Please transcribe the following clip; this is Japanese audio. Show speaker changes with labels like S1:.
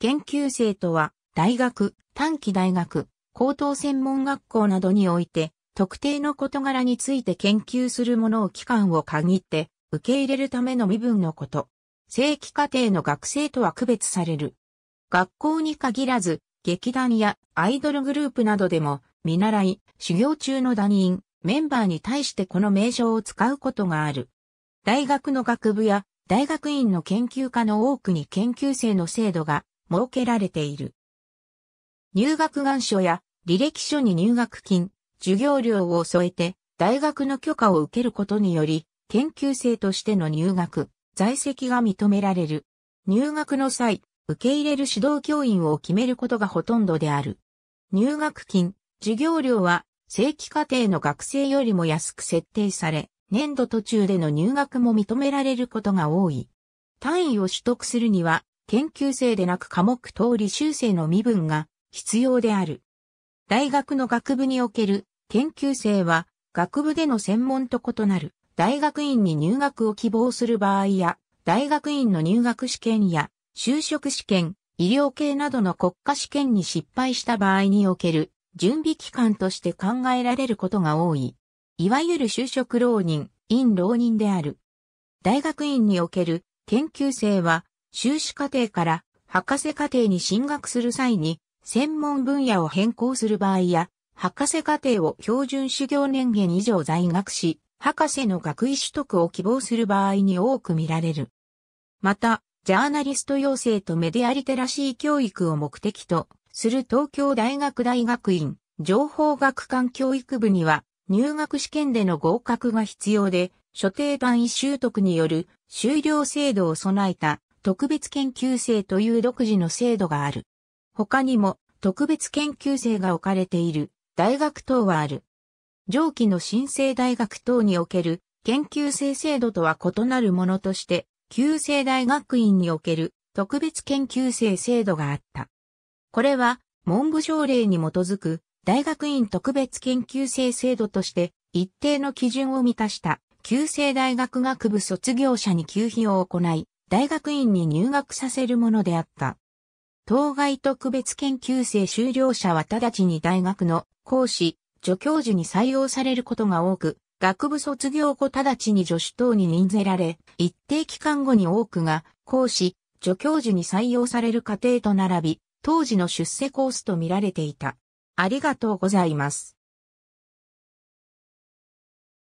S1: 研究生とは、大学、短期大学、高等専門学校などにおいて、特定の事柄について研究するものを期間を限って受け入れるための身分のこと。正規課程の学生とは区別される。学校に限らず、劇団やアイドルグループなどでも、見習い、修行中の団員、メンバーに対してこの名称を使うことがある。大学の学部や大学院の研究科の多くに研究生の制度が設けられている。入学願書や履歴書に入学金、授業料を添えて大学の許可を受けることにより、研究生としての入学、在籍が認められる。入学の際、受け入れる指導教員を決めることがほとんどである。入学金、授業料は正規課程の学生よりも安く設定され、年度途中での入学も認められることが多い。単位を取得するには、研究生でなく科目通り修正の身分が必要である。大学の学部における研究生は学部での専門と異なる大学院に入学を希望する場合や大学院の入学試験や就職試験、医療系などの国家試験に失敗した場合における準備期間として考えられることが多い。いわゆる就職浪人、院浪人である。大学院における研究生は修士課程から博士課程に進学する際に、専門分野を変更する場合や、博士課程を標準修行年限以上在学し、博士の学位取得を希望する場合に多く見られる。また、ジャーナリスト養成とメディアリテラシー教育を目的とする東京大学大学院情報学館教育部には入学試験での合格が必要で、所定単位習得による修了制度を備えた特別研究生という独自の制度がある。他にも特別研究生が置かれている大学等はある。上記の新生大学等における研究生制度とは異なるものとして、旧制大学院における特別研究生制度があった。これは文部省令に基づく大学院特別研究生制度として一定の基準を満たした旧制大学学部卒業者に給費を行い、大学院に入学させるものであった。当該特別研究生修了者は直ちに大学の講師、助教授に採用されることが多く、学部卒業後直ちに助手等に任せられ、一定期間後に多くが講師、助教授に採用される過程と並び、当時の出世コースと見られていた。ありがとうございます。